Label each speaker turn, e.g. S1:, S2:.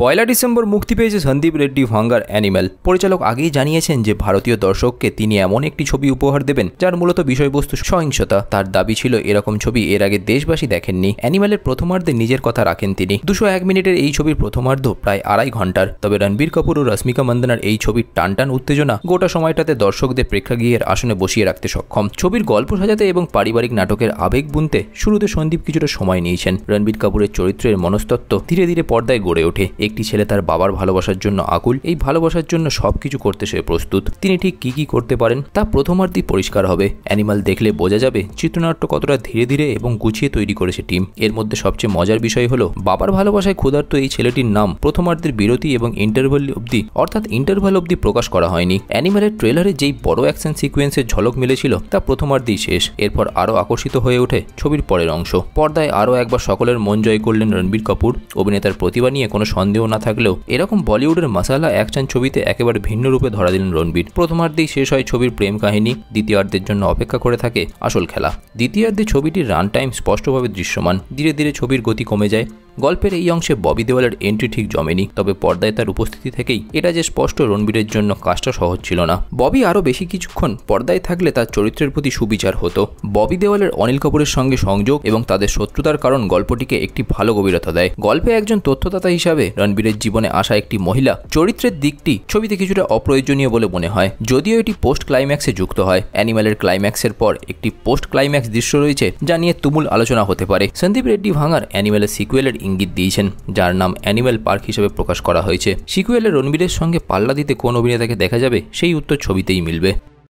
S1: পয়লা December মুক্তি পেয়েছে সন্দীপ রেড্ডি ভাঙ্গার অ্যানিম্যাল পরিচালক আগেই জানিয়েছেন যে ভারতীয় দর্শককে তিনি এমন একটি ছবি উপহার দেবেন যার মূলত বিষয়বস্তু সহিংসতা তার দাবি ছিল এরকম ছবি এর আগে দেশবাসী দেখেননি অ্যানিম্যালের প্রথমার্ধে নিজের কথা রাখেন তিনি দুশো এক মিনিটের এই ছবির প্রথমার্ধ প্রায় আড়াই ঘন্টার তবে রণবীর কাপুর ও রশ্মিকা মন্দনার এই ছবির টান টান উত্তেজনা গোটা সময়টাতে দর্শকদের প্রেক্ষাগৃহের আসনে বসিয়ে রাখতে সক্ষম ছবির গল্প সাজাতে এবং পারিবারিক নাটকের আবেগ বুনতে শুরুতে সন্দীপ কিছুটা সময় নিয়েছেন রণবীর কাপুরের চরিত্রের মনস্তত্ত্ব ধীরে ধীরে পর্দায় গড়ে ওঠে একটি ছেলে তার বাবার ভালোবাসার জন্য আকুল এই ভালোবাসার জন্য সব কিছু করতে সে প্রস্তুত তিনি ঠিক কি কি করতে পারেন তা প্রথমার্ধে পরিষ্কার হবে অ্যানিমাল দেখলে বোঝা যাবে চিত্রনাট্য কতটা ধীরে ধীরে এবং গুছিয়ে তৈরি করেছে টিম এর মধ্যে সবচেয়ে মজার বিষয় হলো বাবার ভালোবাসায় ক্ষুধার্ত এই ছেলেটির নাম প্রথমার্ধের বিরতি এবং ইন্টারভাল অবধি অর্থাৎ ইন্টারভাল অবধি প্রকাশ করা হয়নি অ্যানিমালের ট্রেলারে যেই বড় অ্যাকশন সিকোয়েন্সের ঝলক মিলেছিল তা প্রথমার্ধেই শেষ এরপর আরও আকর্ষিত হয়ে ওঠে ছবির পরের অংশ পর্দায় আরও একবার সকলের মন জয় করলেন রণবীর কাপুর অভিনেতার প্রতিভা নিয়ে কোনো সন্দেহ সন্দেহ না থাকলেও এরকম বলিউডের মাসালা অ্যাকশন ছবিতে একেবারে ভিন্ন রূপে ধরা দিলেন রণবীর প্রথমার্ধেই শেষ হয় ছবির প্রেম কাহিনী দ্বিতীয়ার্ধের জন্য অপেক্ষা করে থাকে আসল খেলা দ্বিতীয়ার্ধে ছবিটির রান টাইম স্পষ্টভাবে দৃশ্যমান ধীরে ধীরে ছবির গতি কমে যায় গল্পের এই অংশে ববি দেওয়ালের এন্ট্রি ঠিক জমেনি তবে পর্দায় তার উপস্থিতি থেকেই এটা যে স্পষ্ট রণবীরের জন্য কাজটা সহজ ছিল না ববি আরও বেশি কিছুক্ষণ পর্দায় থাকলে তার চরিত্রের প্রতি সুবিচার হতো ববি দেওয়ালের অনিল কাপুরের সঙ্গে সংযোগ এবং তাদের শত্রুতার কারণ গল্পটিকে একটি ভালো গভীরতা দেয় গল্পে একজন তথ্যদাতা হিসাবে রণবীরের জীবনে আসা একটি মহিলা চরিত্রের দিকটি ছবিতে কিছুটা অপ্রয়োজনীয় বলে মনে হয় যদিও এটি পোস্ট ক্লাইম্যাক্সে যুক্ত হয় অ্যানিম্যালের ক্লাইম্যাক্সের পর একটি পোস্ট ক্লাইম্যাক্স দৃশ্য রয়েছে যা নিয়ে তুমুল আলোচনা হতে পারে সন্দীপ রেড্ডি ভাঙার অ্যানিম্যালের সিকুয়েলের ইঙ্গিত দিয়েছেন যার নাম অ্যানিম্যাল পার্ক হিসেবে প্রকাশ করা হয়েছে সিকুয়েলে রণবীরের সঙ্গে পাল্লা দিতে কোন অভিনেতাকে দেখা যাবে সেই উত্তর ছবিতেই মিলবে